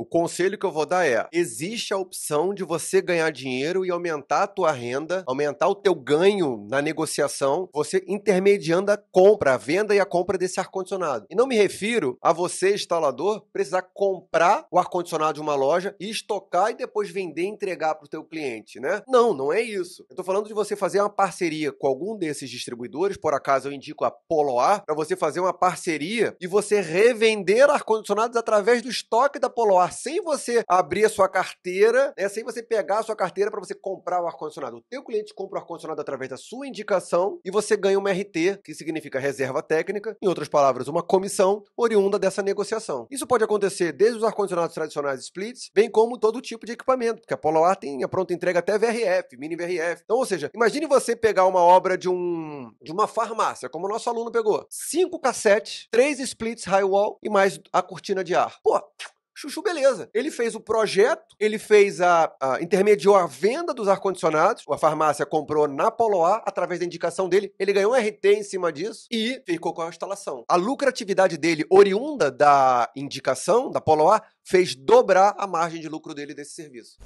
O conselho que eu vou dar é: existe a opção de você ganhar dinheiro e aumentar a tua renda, aumentar o teu ganho na negociação, você intermediando a compra, a venda e a compra desse ar-condicionado. E não me refiro a você, instalador, precisar comprar o ar-condicionado de uma loja e estocar e depois vender e entregar para o teu cliente, né? Não, não é isso. Eu estou falando de você fazer uma parceria com algum desses distribuidores, por acaso eu indico a Poloar, para você fazer uma parceria e você revender ar-condicionados através do estoque da Poloar sem você abrir a sua carteira, né, sem você pegar a sua carteira para você comprar o ar-condicionado. O teu cliente compra o ar-condicionado através da sua indicação e você ganha uma RT, que significa reserva técnica, em outras palavras, uma comissão oriunda dessa negociação. Isso pode acontecer desde os ar-condicionados tradicionais splits, bem como todo tipo de equipamento, porque a Poloar tem a pronta entrega até VRF, mini VRF. Então, ou seja, imagine você pegar uma obra de um de uma farmácia, como o nosso aluno pegou, cinco cassetes, três splits high wall e mais a cortina de ar. Pô, Chuchu, beleza. Ele fez o projeto, ele fez a, a intermediou a venda dos ar-condicionados, a farmácia comprou na Polo A através da indicação dele, ele ganhou um RT em cima disso e ficou com a instalação. A lucratividade dele, oriunda da indicação da Polo A fez dobrar a margem de lucro dele desse serviço.